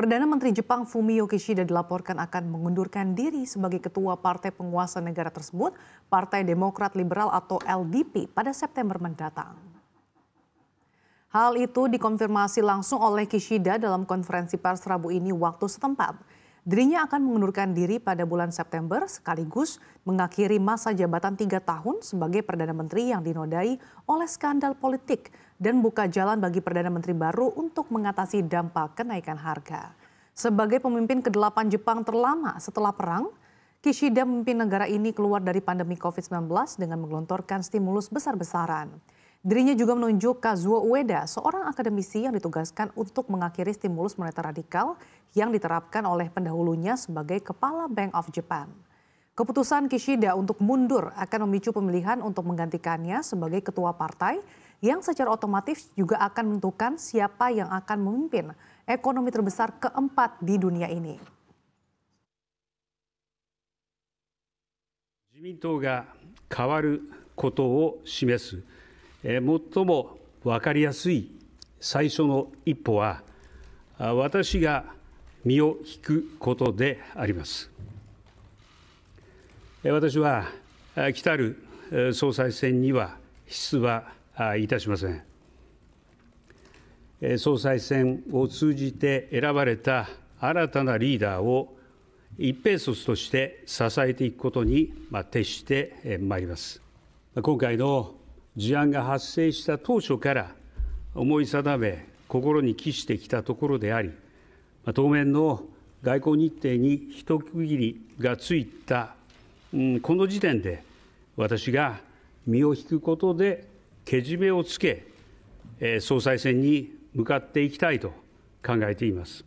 Perdana Menteri Jepang Fumio Kishida dilaporkan akan mengundurkan diri sebagai ketua partai penguasa negara tersebut, Partai Demokrat Liberal atau LDP, pada September mendatang. Hal itu dikonfirmasi langsung oleh Kishida dalam konferensi pers Rabu ini waktu setempat. Dirinya akan mengundurkan diri pada bulan September sekaligus mengakhiri masa jabatan tiga tahun sebagai Perdana Menteri yang dinodai oleh skandal politik dan buka jalan bagi Perdana Menteri baru untuk mengatasi dampak kenaikan harga. Sebagai pemimpin ke-8 Jepang terlama setelah perang, Kishida memimpin negara ini keluar dari pandemi COVID-19 dengan menggelontorkan stimulus besar-besaran. Dirinya juga menunjuk Kazuo Ueda, seorang akademisi yang ditugaskan untuk mengakhiri stimulus moneter radikal yang diterapkan oleh pendahulunya sebagai Kepala Bank of Japan. Keputusan Kishida untuk mundur akan memicu pemilihan untuk menggantikannya sebagai ketua partai yang secara otomatis juga akan menentukan siapa yang akan memimpin ekonomi terbesar keempat di dunia ini. shimesu. 最も分かりやすい最初の一歩は、私が身を引くことであります。私は、来たる総裁選には出馬いたしません。総裁選を通じて選ばれた新たなリーダーを一平卒として支えていくことに徹してまいります。今回の事案が発生した当初から思い定め、心に帰してきたところであり、当面の外交日程に一区切りがついた、うん、この時点で、私が身を引くことでけじめをつけ、総裁選に向かっていきたいと考えています。